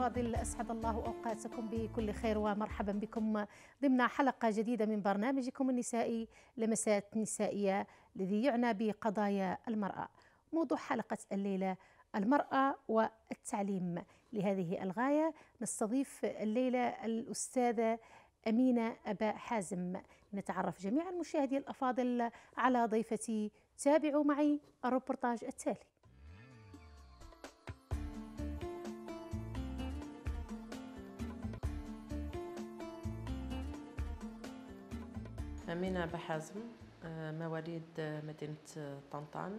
فاضل أسعد الله أوقاتكم بكل خير ومرحبا بكم ضمن حلقة جديدة من برنامجكم النسائي لمسات نسائية الذي يعنى بقضايا المرأة موضوع حلقة الليلة المرأة والتعليم لهذه الغاية نستضيف الليلة الأستاذة أمينة أبا حازم نتعرف جميع المشاهدين الأفاضل على ضيفتي تابعوا معي الروبورتاج التالي أمينة بحازم آه، مواليد آه، مدينة آه، طنطان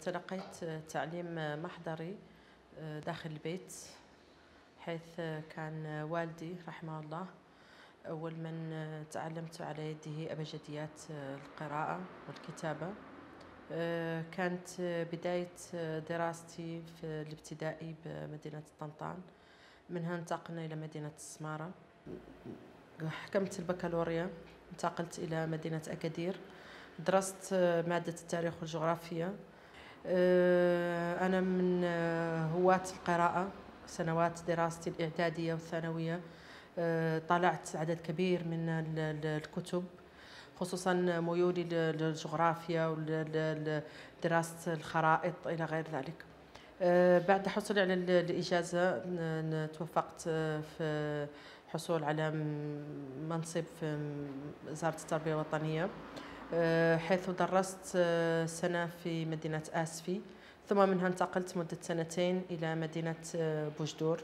تلقيت تعليم محضري داخل البيت حيث كان والدي رحمه الله أول من تعلمت على يده أبجديات القراءة والكتابة كانت بداية دراستي في الابتدائي بمدينة طنطان منها انتقلنا إلى مدينة السمارة حكمت البكالوريا انتقلت إلى مدينة أكادير درست آه، مادة التاريخ والجغرافيا آه، أنا من آه، هواة القراءة سنوات دراستي الإعدادية والثانوية طلعت عدد كبير من الكتب خصوصا ميولي للجغرافيا ودراسة الخرائط إلى غير ذلك بعد حصولي على الإجازة توفقت في حصول على منصب في وزارة التربية الوطنية أه، حيث درست أه، سنة في مدينة آسفي ثم منها انتقلت مدة سنتين إلى مدينة أه، بوجدور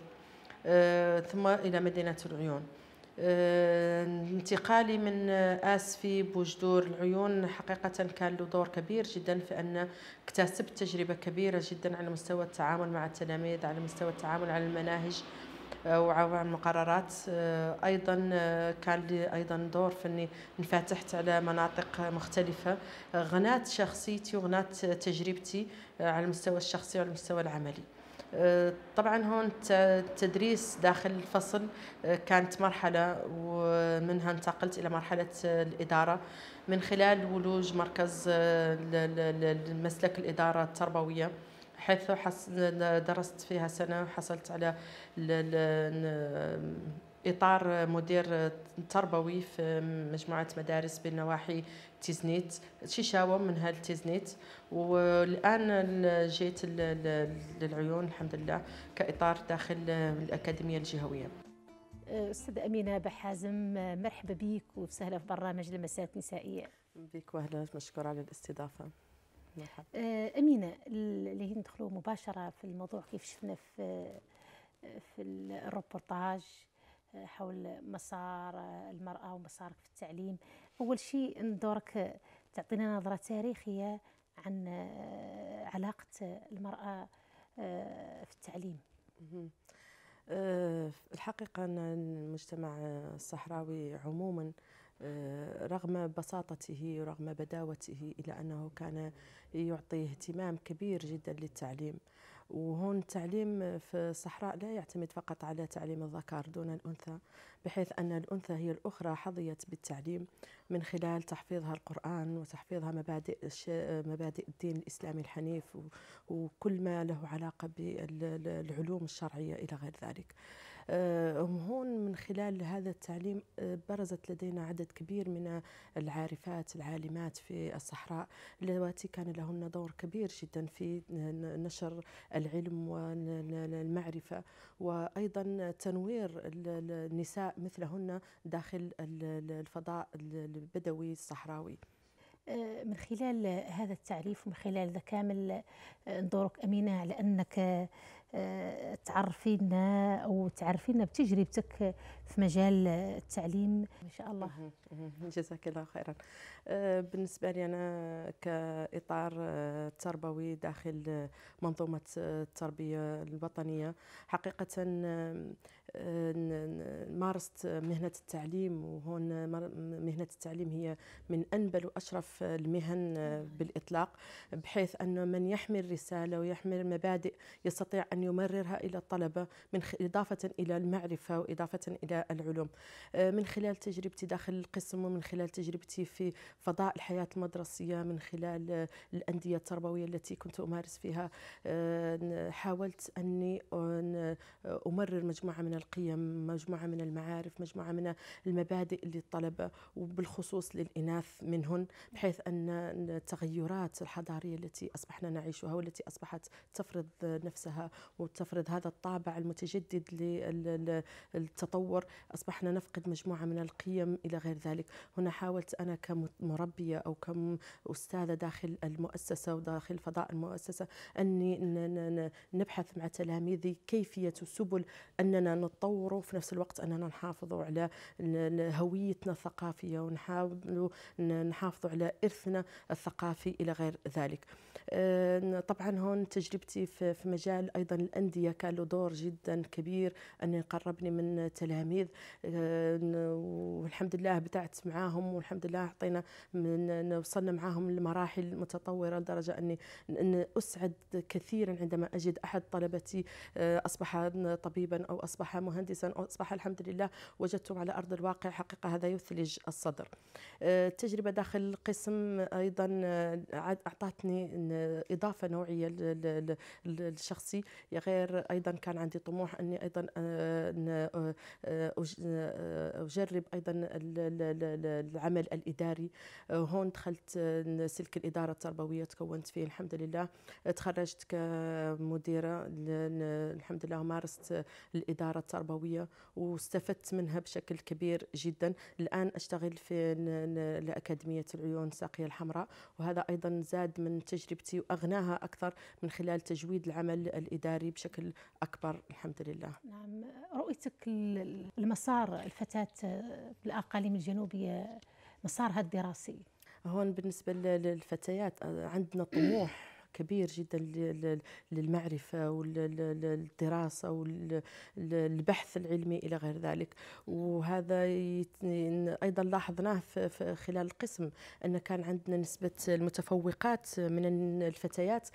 ثم إلى مدينة العيون انتقالي من آسفي بوجدور العيون حقيقة كان له دور كبير جدا في أن اكتسبت تجربة كبيرة جدا على مستوى التعامل مع التلاميذ على مستوى التعامل على المناهج آه، وعن مقررات آه، ايضا آه، كان لي ايضا دور في اني انفتحت على مناطق مختلفه غنات شخصيتي وغنات تجربتي على المستوى الشخصي وعلى المستوى العملي طبعا هون التدريس داخل الفصل كانت مرحله ومنها انتقلت الى مرحله الاداره من خلال ولوج مركز المسلك الاداره التربويه حيث درست فيها سنة وحصلت على إطار مدير تربوي في مجموعة مدارس بالنواحي تيزنيت شيشاوة من هذا تيزنيت والآن جيت للعيون الحمد لله كإطار داخل الأكاديمية الجهوية أستاذ أمينة بحازم مرحبا بك وسهلا في برنامج لمسات نسائية بك وأهلا مشكورة على الاستضافة مرحبا. آه، امينه اللي ندخلوا مباشره في الموضوع كيف شفنا في في الروبورتاج آه، حول مسار آه، المراه ومسارك في التعليم اول شيء دورك تعطينا نظره تاريخيه عن علاقه المراه في التعليم الحقيقه ان المجتمع الصحراوي عموما رغم بساطته رغم بداوته إلى أنه كان يعطي اهتمام كبير جدا للتعليم وهون التعليم في الصحراء لا يعتمد فقط على تعليم الذكر دون الأنثى بحيث أن الأنثى هي الأخرى حظيت بالتعليم من خلال تحفيظها القرآن وتحفيظها مبادئ مبادئ الدين الإسلامي الحنيف وكل ما له علاقة بالعلوم الشرعية إلى غير ذلك هون من خلال هذا التعليم أه، برزت لدينا عدد كبير من العارفات العالمات في الصحراء اللواتي كان لهن دور كبير جدا في نشر العلم والمعرفة وأيضا تنوير النساء مثلهن داخل الفضاء البدوي الصحراوي أه، من خلال هذا التعريف ومن خلال ذا كامل ندورك أه، أمينة على أنك آه، تعرفينا او تعرفينا بتجربتك في مجال التعليم ان شاء الله جزاك الله خيرا آه، بالنسبه لي انا كاطار آه، تربوي داخل منظومه آه، التربيه الوطنيه حقيقه مارست مهنة التعليم وهون مهنة التعليم هي من أنبل وأشرف المهن بالإطلاق بحيث أنه من يحمل رسالة ويحمل مبادئ يستطيع أن يمررها إلى الطلبة من إضافة إلى المعرفة وإضافة إلى العلوم آه، من خلال تجربتي داخل القسم ومن خلال تجربتي في فضاء الحياة المدرسية من خلال آه، الأندية التربوية التي كنت أمارس فيها آه، حاولت أني أمرر مجموعة من القيم مجموعة من المعارف مجموعة من المبادئ للطلبة وبالخصوص للإناث منهن بحيث أن التغيرات الحضارية التي أصبحنا نعيشها والتي أصبحت تفرض نفسها وتفرض هذا الطابع المتجدد للتطور الدور أصبحنا نفقد مجموعة من القيم إلى غير ذلك هنا حاولت أنا كمربية أو كأستاذة داخل المؤسسة وداخل فضاء المؤسسة أني نبحث مع تلاميذي كيفية سبل أننا نتطور في نفس الوقت أننا نحافظوا على هويتنا الثقافية ونحاول نحافظوا على إرثنا الثقافي إلى غير ذلك آه، طبعا هون تجربتي في مجال أيضا الأندية كان له دور جدا كبير أن يقربني من تلاميذ التلاميذ آه، والحمد لله بدعت معاهم والحمد لله اعطينا وصلنا معاهم لمراحل متطوره لدرجه اني ان اسعد كثيرا عندما اجد احد طلبتي آه، اصبح طبيبا او اصبح مهندسا او اصبح الحمد لله وجدتهم على ارض الواقع حقيقه هذا يثلج الصدر. آه، التجربه داخل القسم ايضا اعطتني اضافه نوعيه للشخصي غير ايضا كان عندي طموح اني ايضا اجرب ايضا العمل الاداري آه، هون دخلت سلك الاداره التربويه تكونت فيه الحمد لله تخرجت كمديره الحمد لله مارست الاداره التربويه واستفدت منها بشكل كبير جدا الان اشتغل في اكاديميه العيون الساقيه الحمراء وهذا ايضا زاد من تجربتي واغناها اكثر من خلال تجويد العمل الاداري بشكل اكبر الحمد لله نعم رؤيتك المسار الفتاة في الأقاليم الجنوبية مسارها الدراسي هون بالنسبة للفتيات آه، عندنا طموح كبير جدا للمعرفة والدراسة والبحث العلمي إلى غير ذلك وهذا أيضا لاحظناه خلال القسم أن كان عندنا نسبة المتفوقات من الفتيات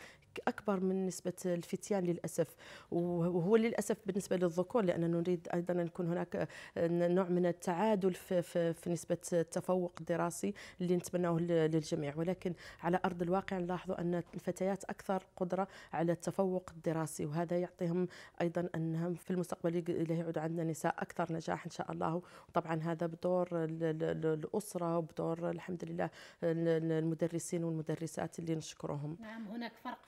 اكبر من نسبه الفتيان للاسف وهو للاسف بالنسبه للذكور لاننا نريد ايضا ان يكون هناك آه، نوع من التعادل في, في, في نسبه التفوق الدراسي اللي نتمناه للجميع ولكن على ارض الواقع نلاحظ ان الفتيات اكثر قدره على التفوق الدراسي وهذا يعطيهم ايضا انهم في المستقبل يعود عندنا نساء اكثر نجاح ان شاء الله وطبعا هذا بدور الاسره وبدور الحمد لله المدرسين والمدرسات اللي نشكرهم نعم هناك فرق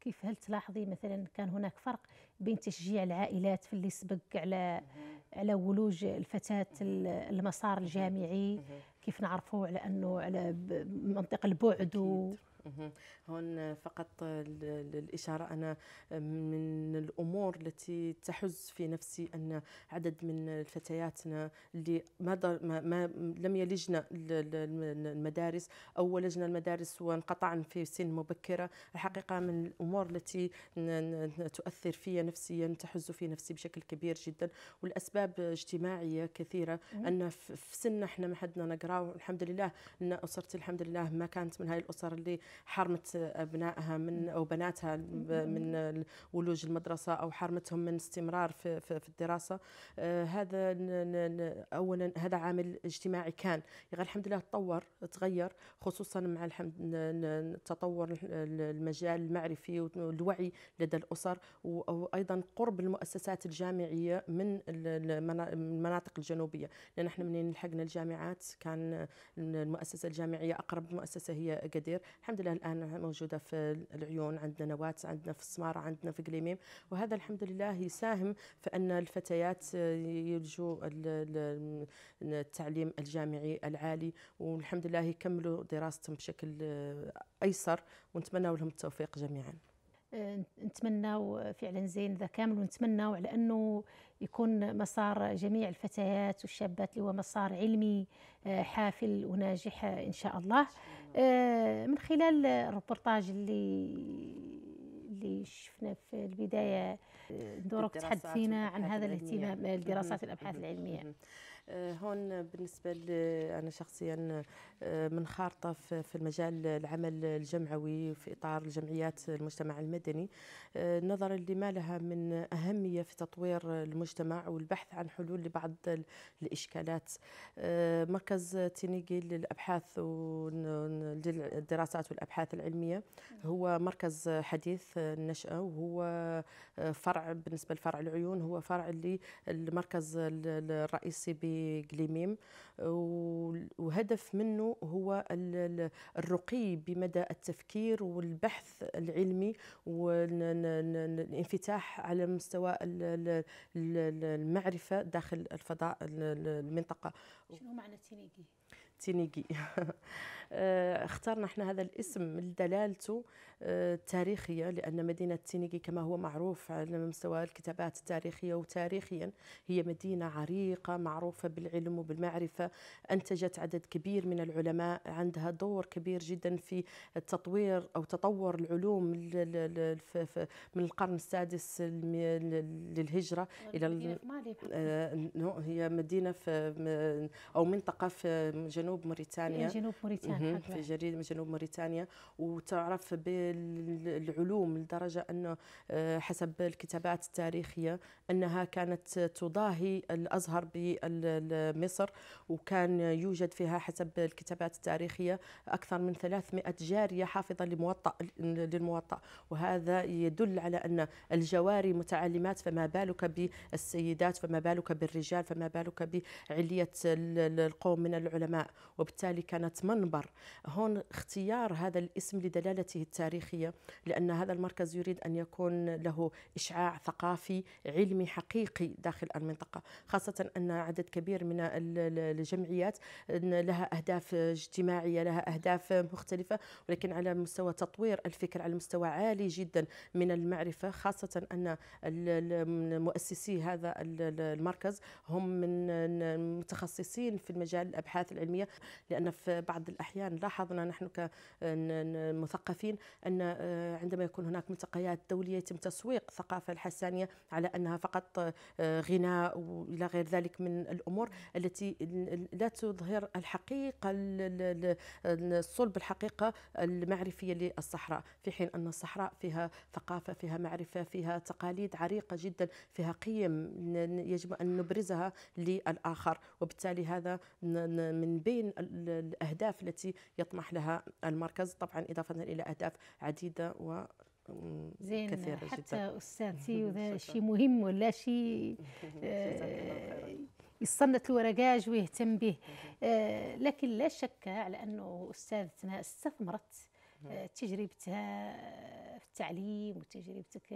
كيف هل تلاحظي مثلا كان هناك فرق بين تشجيع العائلات في اللي سبق على على ولوج الفتاه المسار الجامعي كيف نعرفه على انه على منطق البعد هون فقط للإشارة أنا من الأمور التي تحز في نفسي أن عدد من فتياتنا اللي ما, ما لم يلجنا المدارس أو لجنا المدارس وانقطعن في سن مبكرة الحقيقة من الأمور التي تؤثر في نفسيا تحز في نفسي بشكل كبير جدا والأسباب اجتماعية كثيرة أن في سن احنا ما حدنا نقرا والحمد لله أن أسرتي الحمد لله ما كانت من هاي الأسر اللي حرمت ابنائها من او بناتها من ولوج المدرسه او حرمتهم من استمرار في, في, في الدراسه آه، هذا اولا هذا عامل اجتماعي كان يعني الحمد لله تطور تغير خصوصا مع الحمد تطور المجال المعرفي والوعي لدى الاسر وايضا قرب المؤسسات الجامعيه من المناطق الجنوبيه لان احنا منين لحقنا الجامعات كان المؤسسه الجامعيه اقرب مؤسسه هي قدير الحمد الحمد لله الآن موجودة في العيون عندنا نواه عندنا في السمارة عندنا في قليميم وهذا الحمد لله يساهم في أن الفتيات يلجوا التعليم الجامعي العالي والحمد لله يكملوا دراستهم بشكل أيسر ونتمنى لهم التوفيق جميعا أه، نتمناو فعلا زين ذا كامل ونتمناو على انه يكون مسار جميع الفتيات والشابات اللي هو مسار علمي آه، حافل وناجح ان شاء الله آه، من خلال الربورتاج اللي اللي شفنا في البدايه آه، دورك تحدثينا عن هذا الاهتمام آه، الدراسات الابحاث العلميه آه، هون بالنسبة لي أنا شخصيا من خارطة في المجال العمل الجمعوي في إطار الجمعيات المجتمع المدني نظرا لما لها من أهمية في تطوير المجتمع والبحث عن حلول لبعض الإشكالات مركز تينيجي للأبحاث والدراسات والأبحاث العلمية هو مركز حديث النشأة وهو آه، فرع بالنسبة لفرع العيون هو فرع اللي المركز الرئيسي بقليميم وهدف منه هو الرقي بمدى التفكير والبحث العلمي والانفتاح على مستوى المعرفة داخل الفضاء المنطقة شنو معنى تينيكي؟ تينيكي آه، اخترنا احنا هذا الاسم لدلالته التاريخيه آه، لان مدينه تينيكي كما هو معروف على مستوى الكتابات التاريخيه وتاريخيا هي مدينه عريقه معروفه بالعلم وبالمعرفه انتجت عدد كبير من العلماء عندها دور كبير جدا في التطوير او تطور العلوم من القرن السادس للهجره الى مدينة في مالي آه، هي مدينه في او منطقه في جنوب جنوب موريتانيا جنوب موريتانيا في جريدة جنوب موريتانيا وتعرف بالعلوم لدرجة أنه آه، حسب الكتابات التاريخية أنها كانت تضاهي الأزهر بمصر وكان يوجد فيها حسب الكتابات التاريخية أكثر من 300 جارية حافظة لموطأ للموطأ وهذا يدل على أن الجواري متعلمات فما بالك بالسيدات فما بالك بالرجال فما بالك بعلية القوم من العلماء وبالتالي كانت منبر هون اختيار هذا الاسم لدلالته التاريخية لأن هذا المركز يريد أن يكون له إشعاع ثقافي علمي حقيقي داخل المنطقة خاصة أن عدد كبير من الجمعيات لها أهداف اجتماعية لها أهداف مختلفة ولكن على مستوى تطوير الفكر على مستوى عالي جدا من المعرفة خاصة أن مؤسسي هذا المركز هم من متخصصين في المجال الأبحاث العلمية الدولية لأن في بعض الأحيان لاحظنا نحن كمثقفين أن آه، عندما يكون هناك ملتقيات دولية يتم تسويق الثقافة الحسانية على أنها فقط آه، غناء وإلى غير ذلك من الأمور التي لا تظهر الحقيقة الصلب الحقيقة المعرفية للصحراء في حين أن الصحراء فيها ثقافة فيها معرفة فيها تقاليد عريقة جدا فيها قيم يجب أن نبرزها للآخر وبالتالي هذا من بين تعيين الأهداف التي يطمح لها المركز طبعا إضافة إلى أهداف عديدة و زين كثيرة حتى استاذتي وهذا شيء مهم ولا شيء آه، يصنت الورقاج ويهتم به آه، لكن لا شك على انه استاذتنا استثمرت آه، تجربتها في التعليم وتجربتك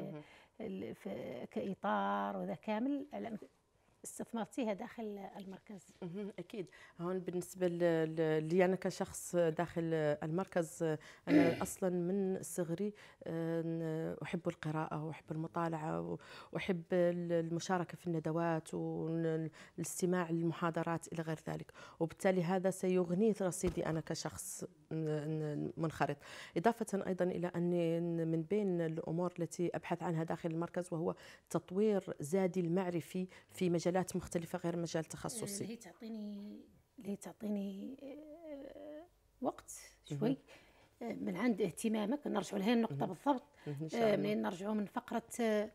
في كاطار وذا كامل على استثمرتيها داخل المركز اكيد هون بالنسبه لي انا كشخص داخل المركز انا اصلا من صغري آه، احب القراءه واحب المطالعه واحب المشاركه في الندوات والاستماع للمحاضرات الى غير ذلك وبالتالي هذا سيغني رصيدي انا كشخص منخرط اضافه ايضا الى اني من بين الامور التي ابحث عنها داخل المركز وهو تطوير زادي المعرفي في مجال مجالات مختلفه غير مجال تخصصي اللي تعطيني اللي تعطيني آه، وقت شوي آه، من عند اهتمامك نرجع لهي النقطه بالضبط منين آه، نرجعوا من فقره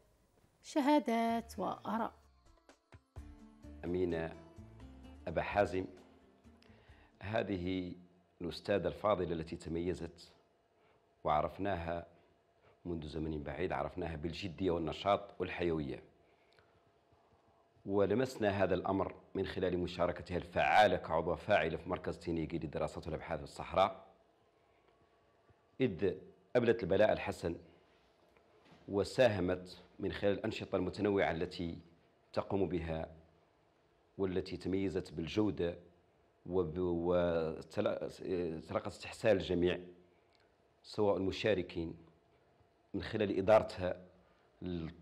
شهادات واراء امينه ابا حازم هذه الاستاذه الفاضله التي تميزت وعرفناها منذ زمن بعيد عرفناها بالجديه والنشاط والحيويه ولمسنا هذا الأمر من خلال مشاركتها الفعالة كعضو فاعل في مركز تينيغي للدراسات والأبحاث في الصحراء إذ أبلت البلاء الحسن وساهمت من خلال الأنشطة المتنوعة التي تقوم بها والتي تميزت بالجودة وتلقت استحسان الجميع سواء المشاركين من خلال إدارتها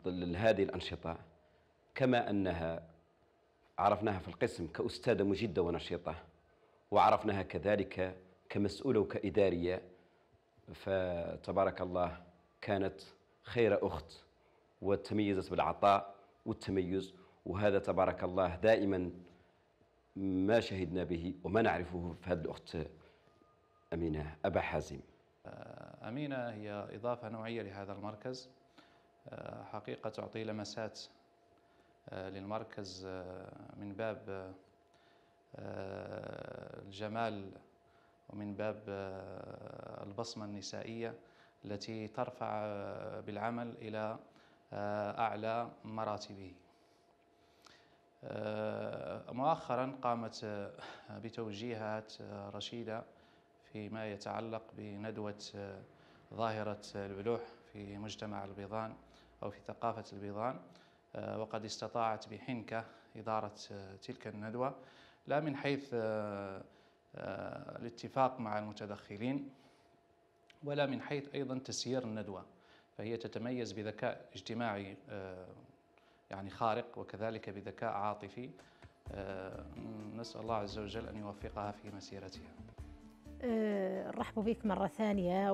لهذه الأنشطة كما أنها عرفناها في القسم كأستاذة مجدة ونشيطة وعرفناها كذلك كمسؤولة وكإدارية فتبارك الله كانت خير أخت وتميزت بالعطاء والتميز وهذا تبارك الله دائما ما شهدنا به وما نعرفه في هذه الأخت أمينة أبا حازم آه، أمينة هي إضافة نوعية لهذا المركز آه، حقيقة تعطي لمسات آه، للمركز آه، من باب آه، الجمال ومن باب البصمة النسائية التي ترفع بالعمل إلى أعلى مراتبه مؤخرا قامت بتوجيهات رشيدة فيما يتعلق بندوة ظاهرة البلوح في مجتمع البيضان أو في ثقافة البيضان آه، وقد استطاعت بحنكة إدارة آه، تلك الندوة لا من حيث آه، الاتفاق مع المتدخلين ولا من حيث أيضا تسيير الندوة فهي تتميز بذكاء اجتماعي يعني خارق وكذلك بذكاء عاطفي نسأل الله عز وجل أن يوفقها في مسيرتها نرحب بك مرة ثانية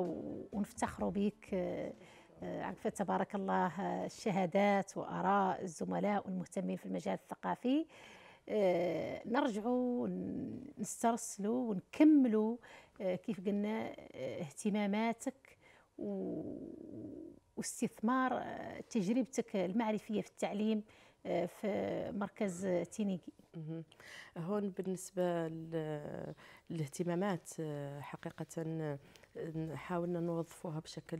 ونفتخر بك آه، عارفة تبارك الله آه، الشهادات وآراء الزملاء والمهتمين في المجال الثقافي آه، نرجعوا نسترسلوا ونكملوا كيف قلنا اهتماماتك واستثمار تجربتك المعرفية في التعليم في مركز تينيكي هون بالنسبة للاهتمامات حقيقة حاولنا نوظفوها بشكل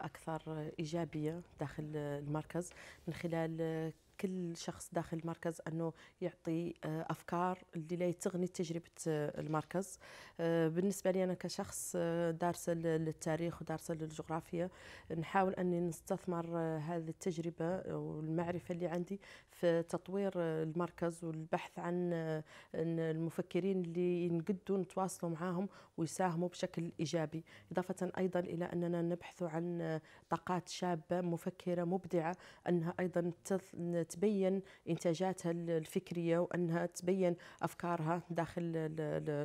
اكثر ايجابيه داخل المركز من خلال كل شخص داخل المركز انه يعطي آه، افكار اللي لا تغني تجربه آه، المركز آه، بالنسبه لي انا كشخص دارسه للتاريخ ودارسه للجغرافيا نحاول اني نستثمر هذه التجربه والمعرفه اللي عندي في تطوير المركز والبحث عن المفكرين اللي ينقدوا نتواصلوا معاهم ويساهموا بشكل ايجابي اضافه ايضا الى اننا نبحث عن طاقات شابه مفكره مبدعه انها ايضا تبين انتاجاتها الفكريه وانها تبين افكارها داخل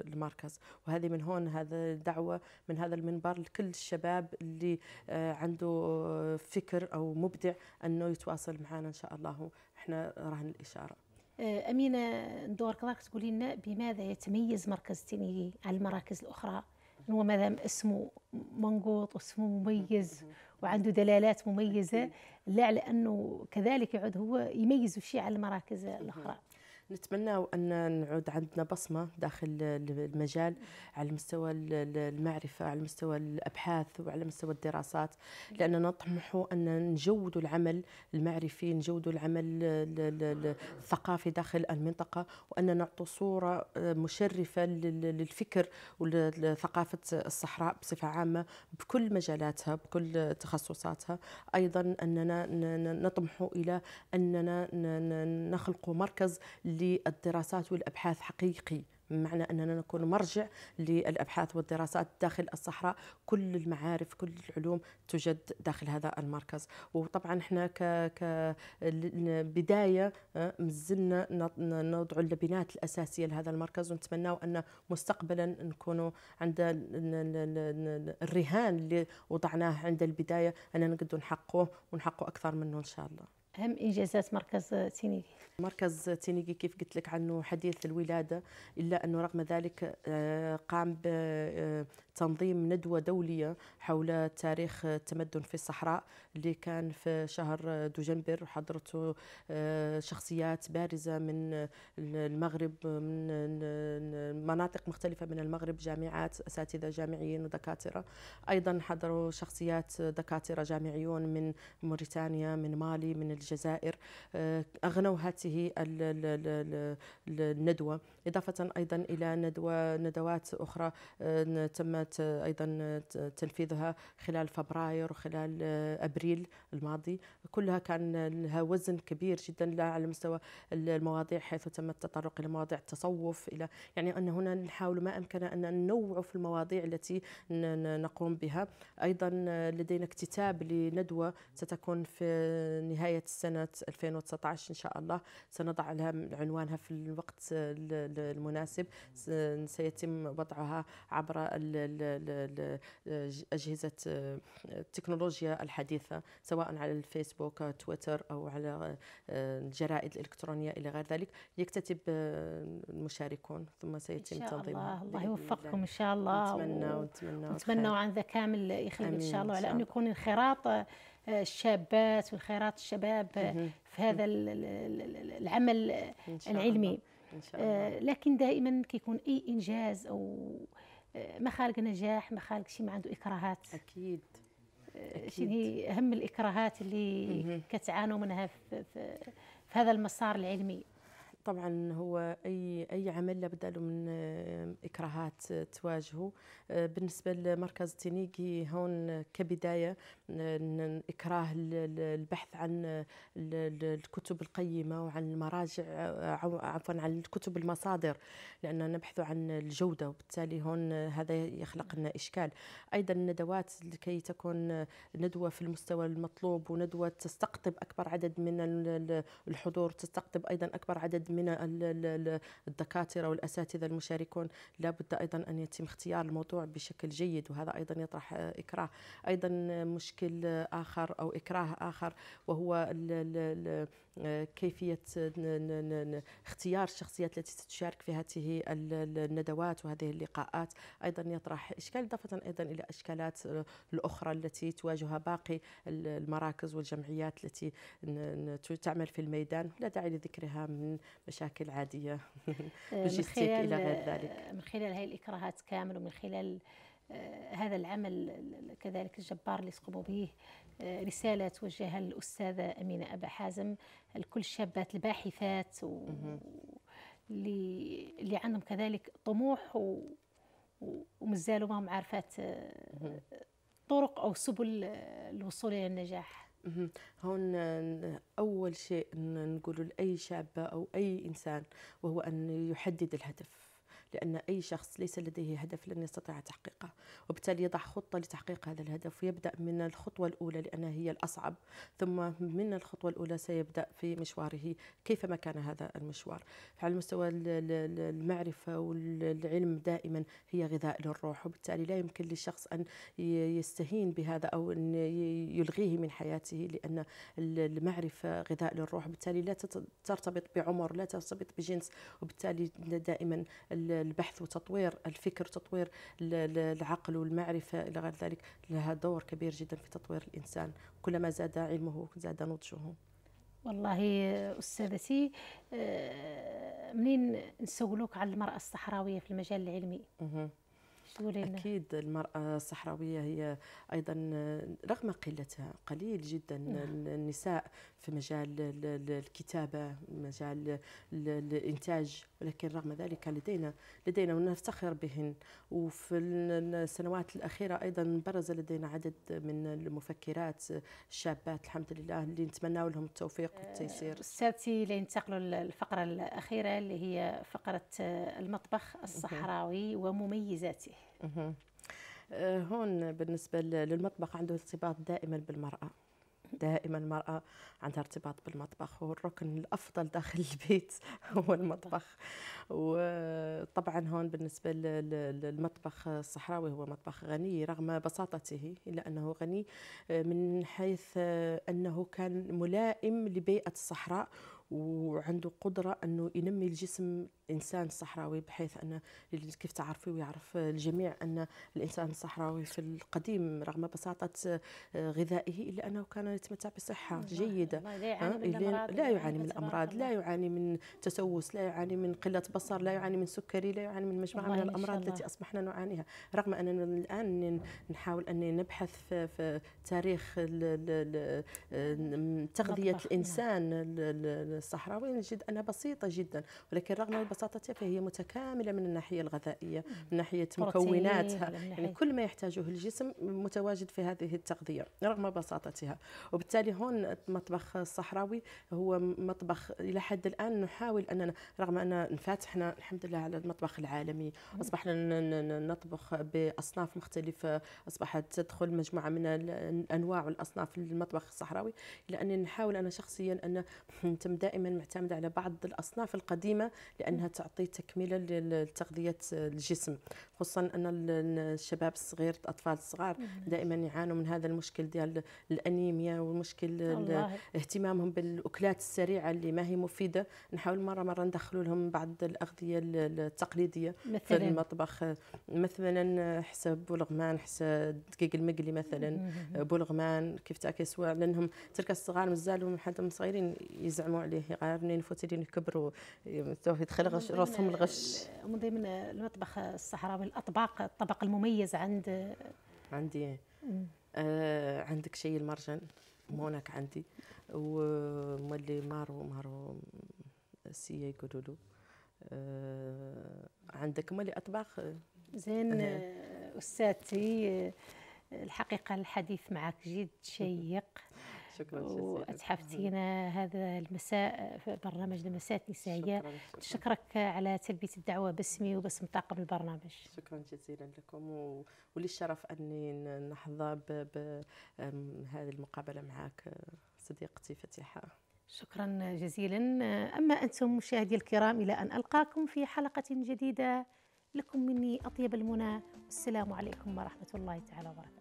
المركز وهذه من هون هذا دعوه من هذا المنبر لكل الشباب اللي آه، عنده آه، فكر او مبدع انه يتواصل معنا ان شاء الله احنا رهن الاشاره آه، امينه ندورك راك تقولي لنا بماذا يتميز مركز تينيجي عن المراكز الاخرى هو ماذا اسمه منقوط واسمه مميز وعنده دلالات مميزه لا لانه كذلك يعود هو يميز الشيء على المراكز الاخرى نتمنى أن نعود عندنا بصمة داخل المجال على مستوى المعرفة على مستوى الأبحاث وعلى مستوى الدراسات لأننا نطمح أن نجود العمل المعرفي نجود العمل الثقافي داخل المنطقة وأن نعطي صورة آه، مشرفة للفكر ولثقافة الصحراء بصفة عامة بكل مجالاتها بكل تخصصاتها أيضا أننا نطمح إلى أننا نخلق مركز للدراسات والابحاث حقيقي بمعنى اننا نكون مرجع للابحاث والدراسات داخل الصحراء كل المعارف كل العلوم توجد داخل هذا المركز وطبعا احنا ك ك بدايه آه، مزلنا نوضع اللبنات الاساسيه لهذا المركز ونتمنى ان مستقبلا نكونوا عند الرهان اللي وضعناه عند البدايه اننا نقدروا نحققوه ونحققوا اكثر منه ان شاء الله اهم انجازات مركز سينيفي مركز تينيكي كيف قلت لك عنه حديث الولادة إلا أنه رغم ذلك آه، قام بتنظيم ندوة دولية حول تاريخ التمدن في الصحراء اللي كان في شهر دجنبر وحضرته آه، شخصيات بارزة من المغرب من مناطق مختلفة من المغرب جامعات أساتذة جامعيين ودكاترة أيضا حضروا شخصيات دكاترة جامعيون من موريتانيا من مالي من الجزائر آه، أغنوا هاتي هذه الندوة إضافة أيضا إلى ندوة ندوات أخرى آه، تمت أيضا تنفيذها خلال فبراير وخلال آه، أبريل الماضي كلها كان لها وزن كبير جدا لا على مستوى المواضيع حيث تم التطرق إلى مواضيع التصوف إلى يعني أن هنا نحاول ما أمكن أن ننوع في المواضيع التي نقوم بها أيضا آه، لدينا اكتتاب لندوة ستكون في نهاية سنة 2019 إن شاء الله سنضع لها عنوانها في الوقت المناسب سيتم وضعها عبر أجهزة التكنولوجيا آه، الحديثة سواء على الفيسبوك أو آه، تويتر أو على آه، الجرائد الإلكترونية إلى غير ذلك يكتتب المشاركون ثم سيتم إن شاء تنظيمها الله, الله يوفقكم إن شاء الله ونتمنى ونتمنى, ونتمنى عن ذا كامل يخلق إن شاء الله أن يكون الخراط آه، الشابات والخيرات الشباب آه، في هذا العمل العلمي لكن دائما كيكون اي انجاز او آه، ما خالق نجاح ما خالق شي ما عنده اكراهات اكيد شنو هي اهم الاكراهات اللي كتعانوا منها في, في, في هذا المسار العلمي طبعا هو اي اي عمل لابد له من آه، اكراهات آه، تواجهه آه، بالنسبه لمركز تينيكي هون كبدايه اكراه البحث عن الكتب القيمه وعن المراجع عفوا عن الكتب المصادر لاننا نبحث عن الجوده وبالتالي هون هذا يخلق لنا اشكال ايضا الندوات لكي تكون ندوه في المستوى المطلوب وندوه تستقطب اكبر عدد من الحضور تستقطب ايضا اكبر عدد من الدكاتره والاساتذه المشاركون لابد ايضا ان يتم اختيار الموضوع بشكل جيد وهذا ايضا يطرح اكراه ايضا مشكل اخر او اكراه اخر وهو كيفيه اختيار الشخصيات التي تشارك في هذه الندوات وهذه اللقاءات ايضا يطرح اشكال اضافه ايضا الى اشكالات الاخرى التي تواجهها باقي المراكز والجمعيات التي تعمل في الميدان لا داعي لذكرها من مشاكل عاديه آه، لوجستيك الى غير ذلك آه، من خلال هذه الاكراهات كامل ومن خلال آه، هذا العمل كذلك الجبار اللي تقوموا به رسالة توجهها للأستاذة أمينة أبا حازم لكل الشابات الباحثات و... اللي اللي عندهم كذلك طموح و... ومازالوا ما هم عارفات آه، طرق أو سبل الوصول آه، إلى النجاح هون أول شيء نقوله لأي شابة أو أي إنسان وهو أن يحدد الهدف لأن أي شخص ليس لديه هدف لن يستطيع تحقيقه وبالتالي يضع خطة لتحقيق هذا الهدف ويبدأ من الخطوة الأولى لأنها هي الأصعب ثم من الخطوة الأولى سيبدأ في مشواره كيفما كان هذا المشوار فعلى المستوى المعرفة والعلم دائما هي غذاء للروح وبالتالي لا يمكن للشخص أن يستهين بهذا أو أن يلغيه من حياته لأن المعرفة غذاء للروح وبالتالي لا ترتبط بعمر لا ترتبط بجنس وبالتالي دائما البحث وتطوير الفكر وتطوير العقل والمعرفة إلى غير ذلك لها دور كبير جدا في تطوير الإنسان كلما زاد علمه زاد نضجه والله أستاذتي آه، منين نسولوك على المرأة الصحراوية في المجال العلمي أكيد المرأة الصحراوية هي أيضا رغم قلتها قليل جدا نعم. النساء في مجال الكتابة مجال الإنتاج ولكن رغم ذلك لدينا لدينا ونفتخر بهن وفي السنوات الأخيرة أيضا برز لدينا عدد من المفكرات الشابات الحمد لله اللي نتمنى لهم التوفيق والتيسير أستاذتي لينتقلوا للفقرة الأخيرة اللي هي فقرة المطبخ الصحراوي ومميزاته أه، هون بالنسبة للمطبخ عنده ارتباط دائما بالمرأة دائما المرأة عندها ارتباط بالمطبخ والركن الأفضل داخل البيت هو المطبخ وطبعا هون بالنسبة للمطبخ الصحراوي هو مطبخ غني رغم بساطته إلا أنه غني من حيث أنه كان ملائم لبيئة الصحراء وعنده قدره انه ينمي الجسم انسان صحراوي بحيث ان كيف تعرفي ويعرف الجميع ان الانسان الصحراوي في القديم رغم بساطه آه، غذائه الا انه كان يتمتع بصحه جيده لا يعاني من الامراض لا يعني، يعاني من الامراض لا يعاني من تسوس لا يعاني من قله بصر لا يعاني من سكري لا يعاني من مجموعه من الامراض التي اصبحنا نعانيها رغم اننا الان نحاول ان نبحث في, في تاريخ آه، تغذيه الانسان الصحراوي نجد أنها بسيطة جدا ولكن رغم بساطتها فهي متكاملة من الناحية الغذائية من ناحية مكوناتها يعني كل ما يحتاجه الجسم متواجد في هذه التغذية رغم بساطتها وبالتالي هون المطبخ الصحراوي هو مطبخ إلى حد الآن نحاول أننا رغم ان انفتحنا الحمد لله على المطبخ العالمي أصبحنا نطبخ بأصناف مختلفة أصبحت تدخل مجموعة من الأنواع والأصناف المطبخ الصحراوي لأني نحاول أنا شخصيا أن نتمدى دائما معتمدة على بعض الأصناف القديمة لأنها تعطي تكملة لتغذية الجسم خصوصا أن الشباب الصغير الأطفال الصغار دائما يعانوا من هذا المشكل ديال الأنيميا والمشكل اهتمامهم بالأكلات السريعة اللي ما هي مفيدة نحاول مرة مرة ندخلوا لهم بعض الأغذية التقليدية مثلاً. في المطبخ مثلا حسب بولغمان حسب دقيق المقلي مثلا بولغمان كيف تاكل سواء لأنهم تلك الصغار مازالوا حتى صغيرين يزعموا على ليه غير الفتيلين يكبروا يدخل غش راسهم الغش من ضمن المطبخ الصحراوي الاطباق الطبق المميز عند عندي آه عندك شي المرجان مونك عندي ومولي مارو مارو سي يقولوا له آه عندك مولي اطباق زين استاذتي الحقيقه الحديث معك جد شيق شكرا واتحفتينا هذا المساء في برنامج المساء النسائيه نشكرك على تلبيه الدعوه باسمي وباسم طاقم البرنامج شكرا جزيلا لكم ولي الشرف اني نحظى بهذه المقابله معك صديقتي فتيحه شكرا جزيلا اما انتم مشاهدي الكرام الى ان القاكم في حلقه جديده لكم مني اطيب المنى والسلام عليكم ورحمه الله تعالى وبركاته